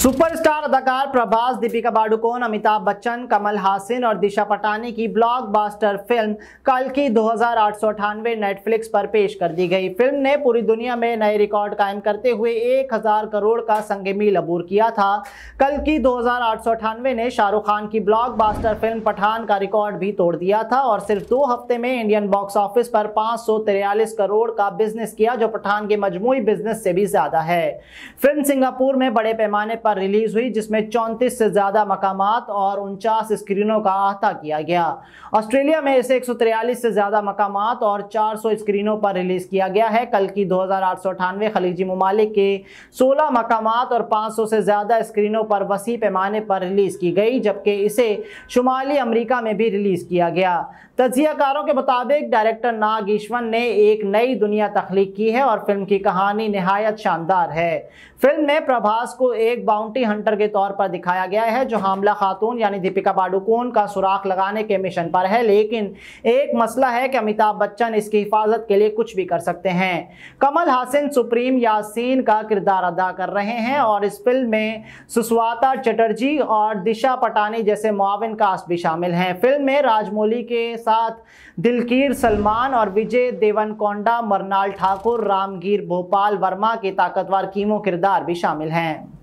superstar अदाकार प्रभास दीपिका पाडुकोन अमिताभ बच्चन कमल हासिन और दिशा पटानी की ब्लॉकबस्टर फिल्म कल की दो नेटफ्लिक्स पर पेश कर दी गई फिल्म ने पूरी दुनिया में नए रिकॉर्ड कायम करते हुए 1000 करोड़ का संगमील अबूर किया था कल की दो ने शाहरुख खान की ब्लॉकबस्टर फिल्म पठान का रिकॉर्ड भी तोड़ दिया था और सिर्फ दो हफ्ते में इंडियन बॉक्स ऑफिस पर पाँच करोड़ का बिजनेस किया जो पठान के मजमू बिजनेस से भी ज्यादा है फिल्म सिंगापुर में बड़े पैमाने पर रिलीज हुई जिसमें चौंतीस से ज़्यादा मकाम और उनचास स्क्रीनों का अहता किया गया ऑस्ट्रेलिया में इसे एक से ज़्यादा मकाम और 400 स्क्रीनों पर रिलीज़ किया गया है कल की दो हज़ार खलीजी ममालिक के 16 मकाम और 500 से ज़्यादा स्क्रीनों पर वसी पैमाने पर रिलीज़ की गई जबकि इसे शुमाली अमरीका में भी रिलीज़ किया गया तजियाकारों के मुताबिक डायरेक्टर नाग ईश्वन ने एक नई दुनिया तख्लीक की है और फिल्म की कहानी नहायत शानदार है फिल्म में प्रभास को एक बाउंटी हंटर के तौर पर दिखाया गया है जो हामला खातून यानी दीपिका पाडुकोण का सुराख लगाने के मिशन पर है लेकिन एक मसला है कि अमिताभ बच्चन इसकी हिफाजत के लिए कुछ भी कर सकते हैं कमल हासिन सुप्रीम यासीन का किरदार अदा कर रहे हैं और इस फिल्म में सुस्वाता चटर्जी और दिशा पटानी जैसे मुआविन कास्ट भी शामिल हैं फिल्म में राजमौली के साथ दिलकीर सलमान और विजय देवनकोंडा मरनाल ठाकुर रामगीर भोपाल वर्मा के ताकतवर कीमो किरदार भी शामिल हैं